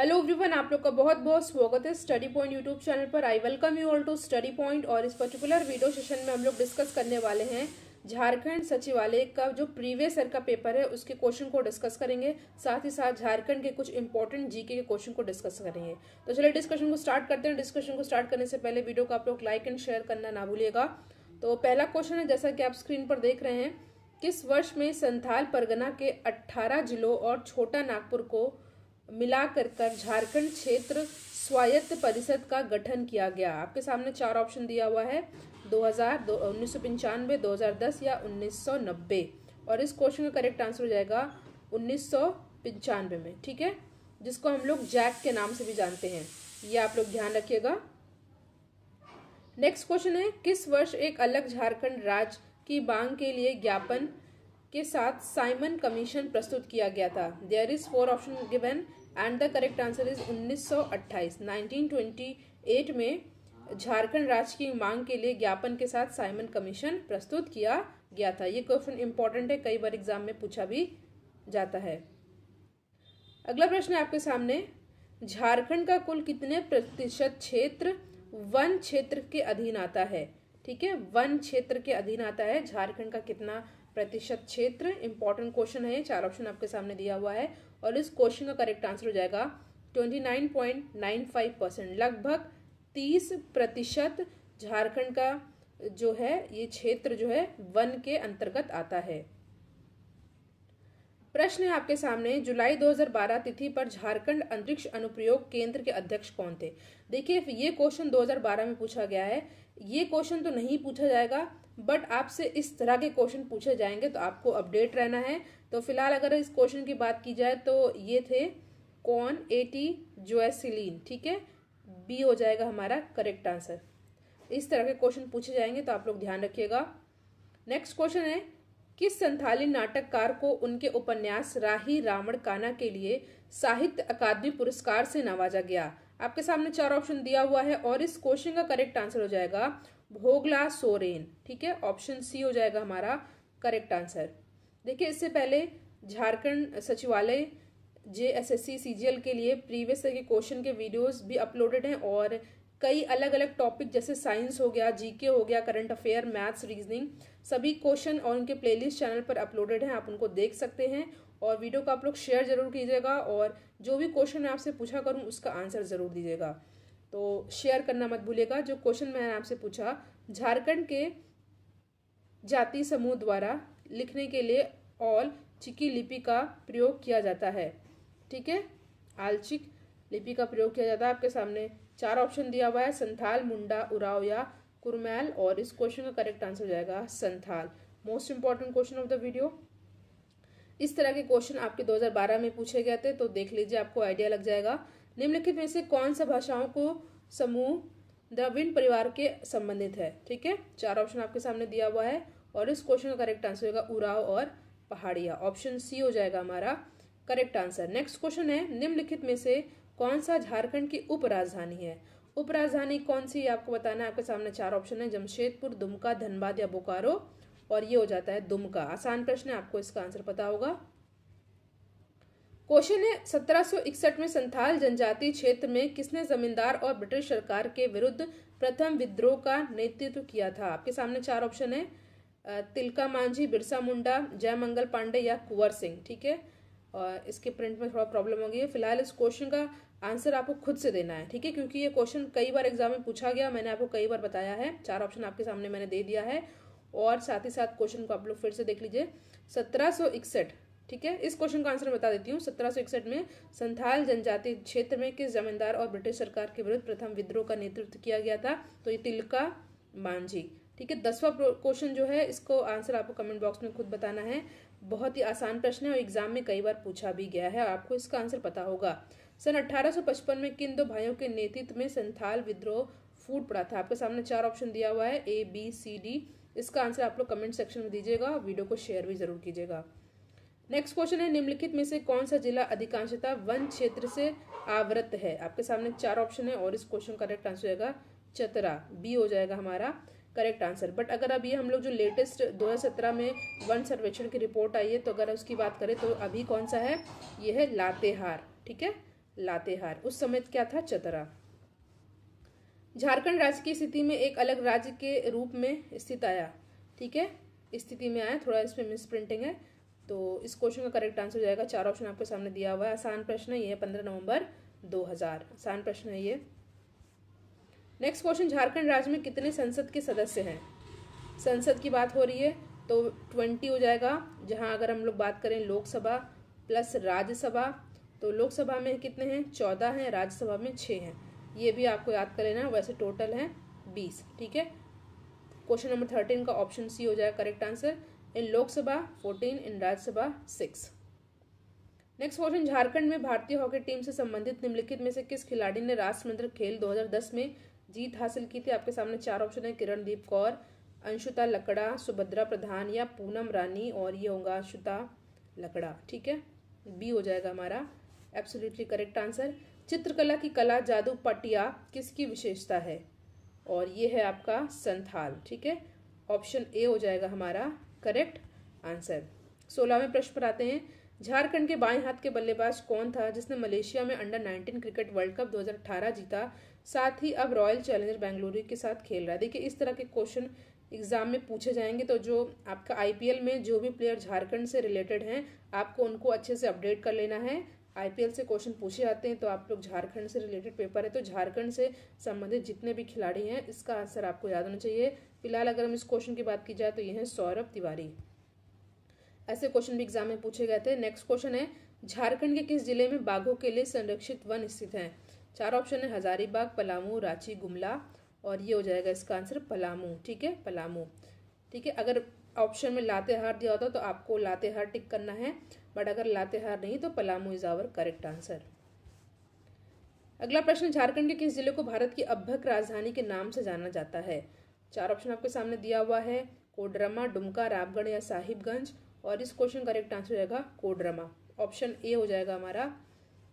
hello everyone आप लोग का बहुत बहुत स्वागत है स्टडी पॉइंट यूट्यूब चैनल पर I welcome you all to study point और इस पर्टिकुलर वीडियो सेशन में हम लोग डिस्कस करने वाले हैं झारखंड सचिवालय का जो प्रीवियस ईयर का पेपर है उसके क्वेश्चन को डिस्कस करेंगे साथ ही साथ झारखंड के कुछ इंपॉर्टेंट जीके के क्वेश्चन को डिस्कस करेंगे तो चलिए डिस्कशन को स्टार्ट करते हैं डिस्कशन को स्टार्ट करने से पहले वीडियो को आप लोग लाइक एंड शेयर करना ना भूलिएगा तो पहला क्वेश्चन है जैसा कि आप स्क्रीन पर देख रहे हैं किस वर्ष में संथाल परगना के अट्ठारह जिलों और छोटा नागपुर को मिलाकर कर झारखंड क्षेत्र स्वायत्त परिषद का गठन किया गया आपके सामने चार ऑप्शन दिया हुआ है 2000, दो, उन्नीस सौ पंचानवे दो हजार दस या उन्नीस सौ नब्बे और इस क्वेश्चन का करेक्ट आंसर हो जाएगा उन्नीस सौ पंचानवे में ठीक है जिसको हम लोग जैक के नाम से भी जानते हैं ये आप लोग ध्यान रखिएगा नेक्स्ट क्वेश्चन है किस वर्ष एक अलग झारखंड राज्य की मांग के लिए ज्ञापन के साथ साइमन कमीशन प्रस्तुत किया गया था there is four option given and the correct answer is 1928 1928 में झारखंड राज्य की मांग के लिए ज्ञापन के साथ साइमन कमीशन प्रस्तुत किया गया था ये क्वेश्चन इंपॉर्टेंट है कई बार एग्जाम में पूछा भी जाता है अगला प्रश्न है आपके सामने झारखंड का कुल कितने प्रतिशत क्षेत्र वन क्षेत्र के अधीन आता है ठीक है वन क्षेत्र के अधीन आता है झारखंड का कितना प्रतिशत क्षेत्र इंपॉर्टेंट क्वेश्चन है चार ऑप्शन आपके सामने दिया हुआ है और इस क्वेश्चन का करेक्ट आंसर हो जाएगा twenty nine point nine five percent लगभग तीस प्रतिशत झारखंड का जो है ये क्षेत्र जो है वन के अंतर्गत आता है प्रश्न है आपके सामने जुलाई 2012 तिथि पर झारखंड अंतरिक्ष अनुप्रयोग केंद्र के अध्यक्ष कौन थे देखिए ये क्वेश्चन 2012 में पूछा गया है ये क्वेश्चन तो नहीं पूछा जाएगा बट आपसे इस तरह के क्वेश्चन पूछे जाएंगे तो आपको अपडेट रहना है तो फिलहाल अगर इस क्वेश्चन की बात की जाए तो ये थे कौन एटी जोएसिलीन ठीक है बी हो जाएगा हमारा करेक्ट आंसर इस तरह के क्वेश्चन पूछे जाएंगे तो आप लोग ध्यान रखिएगा नेक्स्ट क्वेश्चन है किस संथाली नाटककार को उनके उपन्यास राही रावण काना के लिए साहित्य अकादमी पुरस्कार से नवाजा गया आपके सामने चार ऑप्शन दिया हुआ है और इस क्वेश्चन का करेक्ट आंसर हो जाएगा भोगला सोरेन ठीक है ऑप्शन सी हो जाएगा हमारा करेक्ट आंसर देखिए इससे पहले झारखंड सचिवालय J S S C C G L के लिए प्रीवियस के क्वेश्चन के वीडियोस भी अपलोडेड हैं और कई अलग अलग टॉपिक जैसे साइंस हो गया जीके हो गया करंट अफेयर मैथ्स रीजनिंग सभी क्वेश्चन और उनके प्लेलिस्ट चैनल पर अपलोडेड हैं आप उनको देख सकते हैं और वीडियो को आप लोग शेयर जरूर कीजिएगा और जो भी क्वेश्चन मैं आपसे पूछा करूँ उसका आंसर ज़रूर दीजिएगा तो शेयर करना मत भूलिएगा जो क्वेश्चन मैंने आपसे पूछा झारखंड के जाति समूह द्वारा लिखने के लिए ऑल चिकी लिपि का प्रयोग किया जाता है ठीक है आलचिक लिपि का प्रयोग किया जाता है आपके सामने चार ऑप्शन दिया हुआ है संथाल मुंडा उराव या कुरमैल और इस क्वेश्चन का करेक्ट आंसर हो जाएगा Santhal most important question of the video इस तरह के क्वेश्चन आपके 2012 में पूछे गए थे तो देख लीजिए आपको आइडिया लग जाएगा निम्नलिखित में से कौन सा भाषाओं को समूह द्रविण परिवार के संबंधित है ठीक है चार ऑप्शन आपके सामने दिया हुआ है और इस क्वेश्चन का करेक्ट आंसर होगा उराव और पहाड़िया ऑप्शन सी हो जाएगा हमारा करेक्ट आंसर नेक्स्ट क्वेश्चन है निम्नलिखित में से कौन सा झारखंड की उपराजधानी है उपराजधानी कौन सी है आपको बताना है आपके सामने चार ऑप्शन है जमशेदपुर दुमका धनबाद या बोकारो और ये हो जाता है दुमका आसान प्रश्न है आपको इसका आंसर पता होगा क्वेश्चन है 1761 में संथाल जनजाति क्षेत्र में किसने जमींदार और ब्रिटिश सरकार के विरुद्ध प्रथम विद्रोह का नेतृत्व किया था आपके सामने चार ऑप्शन है तिलका मांझी बिरसा मुंडा जयमंगल पांडे या कुंवर सिंह ठीक है और इसके प्रिंट में थोड़ा प्रॉब्लम हो गई है फिलहाल इस क्वेश्चन का आंसर आपको खुद से देना है ठीक है क्योंकि ये क्वेश्चन कई बार एग्जाम में पूछा गया मैंने आपको कई बार बताया है चार ऑप्शन आपके सामने मैंने दे दिया है और साथ ही साथ क्वेश्चन को आप लोग फिर से देख लीजिए सत्रह ठीक है इस क्वेश्चन का आंसर बता देती हूँ सत्रह में संथाल जनजाति क्षेत्र में किस जमींदार और ब्रिटिश सरकार के विरुद्ध प्रथम विद्रोह का नेतृत्व किया गया था तो ये तिलका मांझी ठीक है दसवां क्वेश्चन जो है इसको आंसर आपको कमेंट बॉक्स में खुद बताना है बहुत ही आसान प्रश्न है और एग्जाम में कई बार पूछा भी गया है आपको इसका आंसर पता होगा सन 1855 में किन दो भाइयों के नेतृत्व में संथाल विद्रोह फूट पड़ा था आपके सामने चार ऑप्शन दिया हुआ है ए बी सी डी इसका आंसर आप लोग कमेंट सेक्शन में दीजिएगा वीडियो को शेयर भी जरूर कीजिएगा नेक्स्ट क्वेश्चन है निम्नलिखित में से कौन सा जिला अधिकांशता वन क्षेत्र से आवृत है आपके सामने चार ऑप्शन है और इस क्वेश्चन का करेक्ट आंसर होगा चतरा बी हो जाएगा हमारा करेक्ट आंसर बट अगर अभी हम लोग जो लेटेस्ट 2017 में वन सर्वेक्षण की रिपोर्ट आई है तो अगर उसकी बात करें तो अभी कौन सा है यह है लातेहार ठीक है लातेहार उस समय क्या था चतरा झारखंड राज्य की स्थिति में एक अलग राज्य के रूप में स्थित आया ठीक है स्थिति में आया थोड़ा इसमें मिस प्रिंटिंग है तो इस क्वेश्चन का करेक्ट आंसर हो जाएगा चार ऑप्शन आपके सामने दिया हुआ है आसान प्रश्न ये है पंद्रह नवंबर 2000 आसान प्रश्न है ये नेक्स्ट क्वेश्चन झारखंड राज्य में कितने संसद के सदस्य हैं संसद की बात हो रही है तो ट्वेंटी हो जाएगा जहाँ अगर हम लोग बात करें लोकसभा प्लस राज्यसभा तो लोकसभा में कितने हैं चौदह हैं राज्यसभा में छः हैं ये भी आपको याद कर लेना वैसे टोटल हैं बीस ठीक है क्वेश्चन नंबर थर्टीन का ऑप्शन सी हो जाएगा correct answer in Lok Sabha fourteen in Rajya Sabha six next question Jharkhand में भारतीय हॉकी टीम से संबंधित निम्नलिखित में से किस खिलाड़ी ने राष्ट्रमंत्र खेल 2010 में जीत हासिल की थी आपके सामने चार ऑप्शन है किरणदीप कौर अंशुता लकड़ा सुभद्रा प्रधान या पूनम रानी और ये होगा अंशुता लकड़ा ठीक है बी हो जाएगा हमारा एब्सोल्युटली करेक्ट आंसर चित्रकला की कला जादू पटिया किसकी विशेषता है और ये है आपका संथाल ठीक है ऑप्शन ए हो जाएगा हमारा करेक्ट आंसर सोलहवें प्रश्न पर आते हैं झारखंड के बाएं हाथ के बल्लेबाज कौन था जिसने मलेशिया में अंडर 19 क्रिकेट वर्ल्ड कप 2018 जीता साथ ही अब रॉयल चैलेंजर बेंगलुरु के साथ खेल रहा है देखिए इस तरह के क्वेश्चन एग्जाम में पूछे जाएंगे तो जो आपका आईपीएल में जो भी प्लेयर झारखंड से रिलेटेड हैं आपको उनको अच्छे से अपडेट कर लेना है आईपीएल से क्वेश्चन पूछे जाते हैं तो आप लोग झारखंड से रिलेटेड पेपर है तो झारखंड से संबंधित जितने भी खिलाड़ी हैं इसका आंसर आपको याद होना चाहिए फिलहाल अगर हम इस क्वेश्चन की बात की जाए तो ये है सौरभ तिवारी ऐसे क्वेश्चन भी एग्जाम में पूछे गए थे नेक्स्ट क्वेश्चन है झारखंड के किस जिले में बाघों के लिए संरक्षित वन स्थित हैं चार ऑप्शन है हजारीबाग पलामू रांची गुमला और ये हो जाएगा इसका आंसर पलामू ठीक है पलामू ठीक है अगर ऑप्शन में लातेहार दिया होता तो आपको लातेहार टिक करना है बट अगर लातेहार नहीं तो Palamu is our correct answer अगला प्रश्न झारखंड के किस जिले को भारत की अभ्यक राजधानी के नाम से जाना जाता है चार ऑप्शन आपके सामने दिया हुआ है कोडरमा डुमका रामगढ़ या साहिबगंज और इस क्वेश्चन करेक्ट आंसर हो जाएगा कोडरमा ऑप्शन ए हो जाएगा हमारा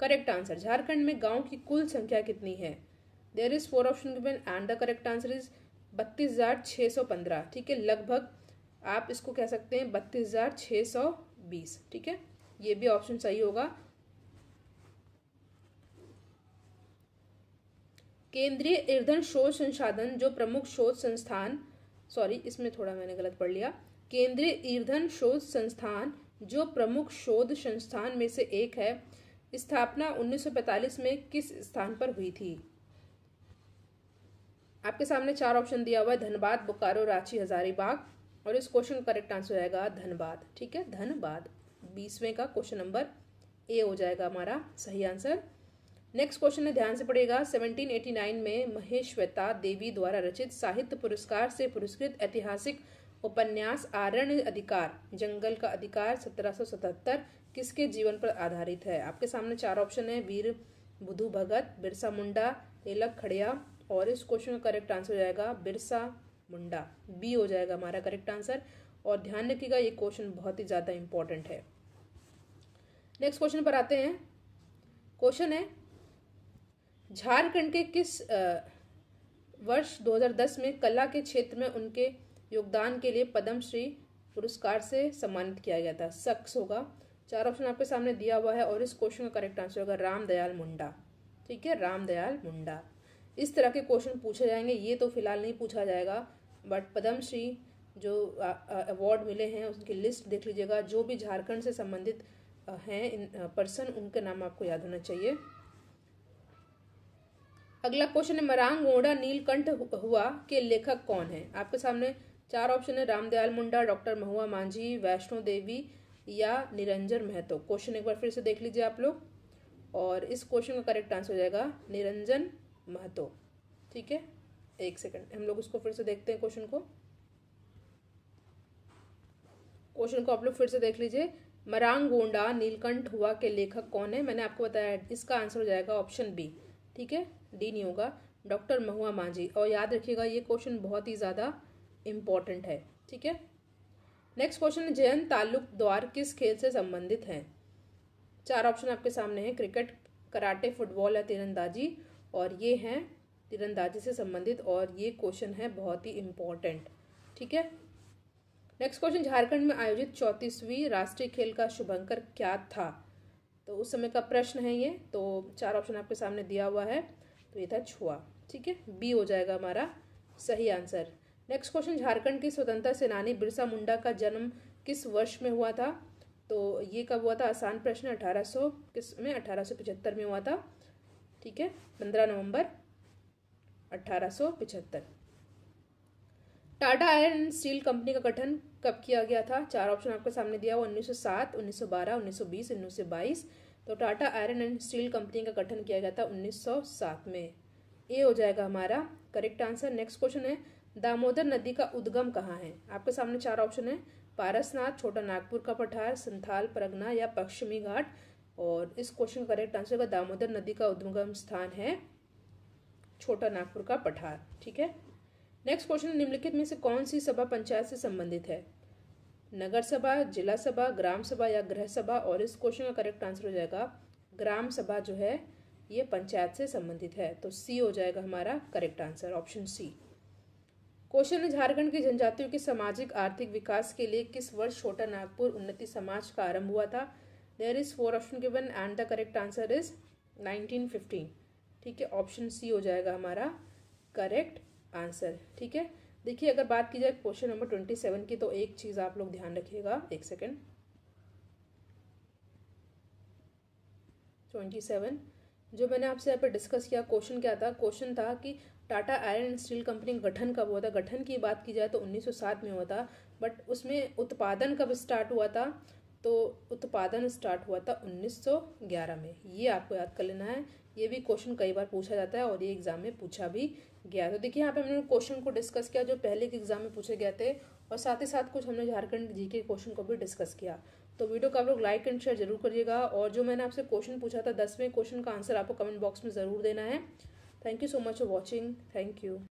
करेक्ट आंसर झारखंड में गांव की कुल संख्या कितनी है there is four option given and the correct answer is बत्तीस हज़ार छः सौ पंद्रह ठीक है लगभग आप इसको कह सकते हैं बत्तीस हज़ार छः सौ बीस ठीक है ये भी ऑप्शन सही होगा केंद्रीय ईंधन शोध संसाधन जो प्रमुख शोध संस्थान सॉरी इसमें थोड़ा मैंने गलत पढ़ लिया केंद्रीय ईंधन शोध संस्थान जो प्रमुख शोध संस्थान में से एक है स्थापना 1945 में किस स्थान पर हुई थी आपके सामने चार ऑप्शन दिया हुआ है धनबाद बोकारो रांची हजारीबाग और इस क्वेश्चन का करेक्ट आंसर हो जाएगा धनबाद ठीक है धनबाद बीसवें का क्वेश्चन नंबर ए हो जाएगा हमारा सही आंसर नेक्स्ट क्वेश्चन है ध्यान से पड़ेगा 1789 में महेश्वेता देवी द्वारा रचित साहित्य पुरस्कार से पुरस्कृत ऐतिहासिक उपन्यास आरण्य अधिकार जंगल का अधिकार 1777 किसके जीवन पर आधारित है आपके सामने चार ऑप्शन है वीर बुधु भगत बिरसा मुंडा तेलक खड़िया और इस क्वेश्चन का करेक्ट आंसर हो जाएगा बिरसा मुंडा बी हो जाएगा हमारा करेक्ट आंसर और ध्यान रखिएगा ये क्वेश्चन बहुत ही ज़्यादा इंपॉर्टेंट है नेक्स्ट क्वेश्चन पर आते हैं क्वेश्चन है झारखंड के किस वर्ष 2010 में कला के क्षेत्र में उनके योगदान के लिए पद्मश्री पुरस्कार से सम्मानित किया गया था शख्स होगा चार ऑप्शन आपके सामने दिया हुआ है और इस क्वेश्चन का करेक्ट आंसर होगा रामदयाल मुंडा ठीक है रामदयाल मुंडा इस तरह के क्वेश्चन पूछे जाएंगे ये तो फिलहाल नहीं पूछा जाएगा बट पद्मश्री जो अवार्ड मिले हैं उनकी लिस्ट देख लीजिएगा जो भी झारखंड से संबंधित हैं इन पर्सन उनके नाम आपको याद होना चाहिए अगला क्वेश्चन है मरांग ओढ़ा नीलकंठ हुआ के लेखक कौन है आपके सामने चार ऑप्शन है रामदयाल मुंडा डॉक्टर महुआ मांझी वैष्णो देवी या निरंजन महतो क्वेश्चन एक बार फिर से देख लीजिए आप लोग और इस क्वेश्चन का करेक्ट आंसर हो जाएगा निरंजन महतो ठीक है एक सेकंड हम लोग इसको फिर से देखते हैं क्वेश्चन को क्वेश्चन को आप लोग फिर से देख लीजिए मरांग गोंडा नीलकंठ हुआ के लेखक कौन है मैंने आपको बताया इसका आंसर हो जाएगा ऑप्शन बी ठीक है डी नहीं होगा डॉक्टर महुआ मांझी और याद रखिएगा ये क्वेश्चन बहुत ही ज़्यादा इम्पॉर्टेंट है ठीक है नेक्स्ट क्वेश्चन है जयंत ताल्लुक द्वार किस खेल से संबंधित हैं चार ऑप्शन आपके सामने हैं क्रिकेट कराटे फुटबॉल या तीरंदाजी और ये हैं तीरंदाजी से संबंधित और ये क्वेश्चन है बहुत ही इम्पॉर्टेंट ठीक है नेक्स्ट क्वेश्चन झारखंड में आयोजित चौंतीसवीं राष्ट्रीय खेल का शुभंकर क्या था तो उस समय का प्रश्न है ये तो चार ऑप्शन आपके सामने दिया हुआ है तो ये था छुआ ठीक है बी हो जाएगा हमारा सही आंसर नेक्स्ट क्वेश्चन झारखंड की स्वतंत्रता सेनानी बिरसा मुंडा का जन्म किस वर्ष में हुआ था तो ये कब हुआ था आसान प्रश्न अठारह सौ किस में अठारह सौ पिचहत्तर में हुआ था ठीक है पंद्रह नवंबर अठारह सौ पिचहत्तर Tata iron and steel company का गठन कब किया गया था चार ऑप्शन आपके सामने दिया हुआ 1907, 1912, 1920, 1922 तो Tata iron and steel company का गठन किया गया था 1907 में ये हो जाएगा हमारा करेक्ट आंसर नेक्स्ट क्वेश्चन है दामोदर नदी का उद्गम कहाँ है आपके सामने चार ऑप्शन है पारसनाथ छोटा नागपुर का पठार संथाल परगना या पश्चिमी घाट और इस क्वेश्चन का करेक्ट आंसर होगा दामोदर नदी का उद्गम स्थान है छोटा नागपुर का पठार ठीक है नेक्स्ट क्वेश्चन निम्नलिखित में से कौन सी सभा पंचायत से संबंधित है नगर सभा जिला सभा ग्राम सभा या गृह सभा और इस क्वेश्चन का करेक्ट आंसर हो जाएगा ग्राम सभा जो है ये पंचायत से संबंधित है तो सी हो जाएगा हमारा correct answer option C question है झारखंड के जनजातियों के सामाजिक आर्थिक विकास के लिए किस वर्ष छोटा नागपुर उन्नति समाज का आरंभ हुआ था there is four option given and the correct answer is nineteen ठीक है ऑप्शन सी हो जाएगा हमारा करेक्ट आंसर ठीक है देखिए अगर बात की जाए क्वेश्चन नंबर ट्वेंटी सेवन की तो एक चीज़ आप लोग ध्यान रखिएगा एक सेकेंड ट्वेंटी सेवन जो मैंने आपसे यहाँ पर डिस्कस किया क्वेश्चन क्या था क्वेश्चन था कि Tata iron and steel company गठन कब हुआ था गठन की बात की जाए तो 1907 में हुआ था बट उसमें उत्पादन कब स्टार्ट हुआ था तो उत्पादन स्टार्ट हुआ था 1911 में ये आपको याद कर लेना है ये भी क्वेश्चन कई बार पूछा जाता है और ये एग्जाम में पूछा भी गया तो देखिए यहाँ पे हमने क्वेश्चन को डिस्कस किया जो पहले के एग्जाम में पूछे गए थे और साथ ही साथ कुछ हमने झारखंड जी के क्वेश्चन को भी डिस्कस किया तो वीडियो को आप लोग लाइक एंड शेयर जरूर करिएगा और जो मैंने आपसे क्वेश्चन पूछा था दसवें क्वेश्चन का आंसर आपको कमेंट बॉक्स में ज़रूर देना है thank you so much for watching thank you